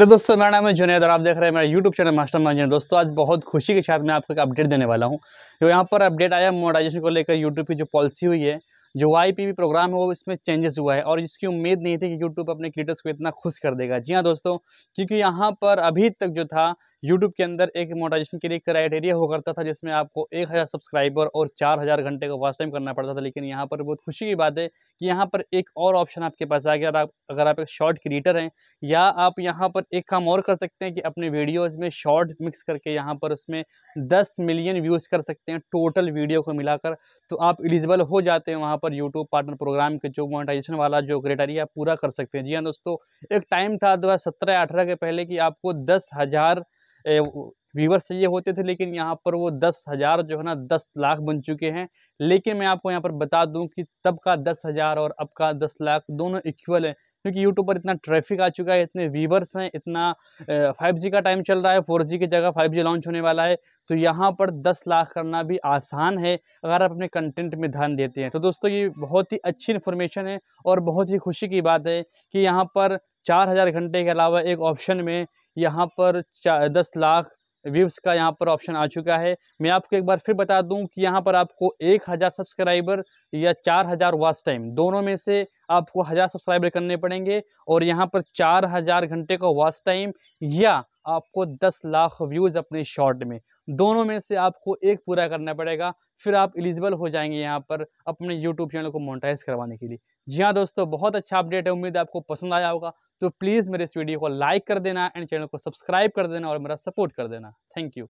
hello दोस्तों मेरा नाम है जुनेद और आप देख रहे हैं मेरा यूट्यूब चैनल मास्टर मान दोस्तों आज बहुत खुशी के साथ मैं आपको एक अपडेट देने वाला हूं जो यहां पर अपडेट आया मोडाइजेशन को लेकर यूट्यूब की जो पॉलिसी हुई है जो वाई पी प्रोग्राम है वो इसमें चेंजेस हुआ है और इसकी उम्मीद नहीं थी कि यूट्यूब अपने क्रिएटर्स को इतना खुश कर देगा जी हाँ दोस्तों क्योंकि यहाँ पर अभी तक जो था यूट्यूब के अंदर एक मोटाइजेशन के लिए क्राइटेरिया हुआ करता था जिसमें आपको एक हज़ार सब्सक्राइबर और चार हज़ार घंटे का वॉच टाइम करना पड़ता था लेकिन यहाँ पर बहुत खुशी की बात है कि यहाँ पर एक और ऑप्शन आपके पास आ गया आप अगर आप एक शॉर्ट क्रिएटर हैं या आप यहाँ पर एक काम और कर सकते हैं कि अपने वीडियोज़ में शॉर्ट मिक्स करके यहाँ पर उसमें दस मिलियन व्यूज़ कर सकते हैं टोटल वीडियो को मिलाकर तो आप एलिजिबल हो जाते हैं वहाँ पर यूट्यूब पार्टनर प्रोग्राम के जो मोनेटाइजेशन वाला जो क्राइटेरिया पूरा कर सकते हैं जी हाँ दोस्तों एक टाइम था दो हज़ार सत्रह अठारह के पहले कि आपको दस हज़ार व्यूवर्स चाहिए होते थे लेकिन यहाँ पर वो दस हज़ार जो है ना दस लाख बन चुके हैं लेकिन मैं आपको यहाँ पर बता दूँ कि तब का दस हज़ार और अब का दस लाख दोनों इक्वल है क्योंकि यूट्यूब पर इतना ट्रैफिक आ चुका है इतने वीवर्स हैं इतना फाइव जी का टाइम चल रहा है फोर जी की जगह फाइव जी लॉन्च होने वाला है तो यहाँ पर दस लाख करना भी आसान है अगर आप अपने कंटेंट में ध्यान देते हैं तो दोस्तों ये बहुत ही अच्छी इन्फॉर्मेशन है और बहुत ही खुशी की बात है कि यहाँ पर चार हज़ार घंटे के अलावा एक ऑप्शन में यहाँ पर दस लाख व्यूज़ का यहाँ पर ऑप्शन आ चुका है मैं आपको एक बार फिर बता दूं कि यहाँ पर आपको एक हज़ार सब्सक्राइबर या चार हज़ार वॉच टाइम दोनों में से आपको हज़ार सब्सक्राइबर करने पड़ेंगे और यहाँ पर चार हज़ार घंटे का वॉच टाइम या आपको दस लाख व्यूज़ अपने शॉर्ट में दोनों में से आपको एक पूरा करना पड़ेगा फिर आप एलिजिबल हो जाएंगे यहाँ पर अपने यूट्यूब चैनल को मोनिटाइज करवाने के लिए जी हाँ दोस्तों बहुत अच्छा अपडेट है उम्मीद आपको पसंद आया होगा तो प्लीज़ मेरे इस वीडियो को लाइक कर देना एंड चैनल को सब्सक्राइब कर देना और मेरा सपोर्ट कर देना थैंक यू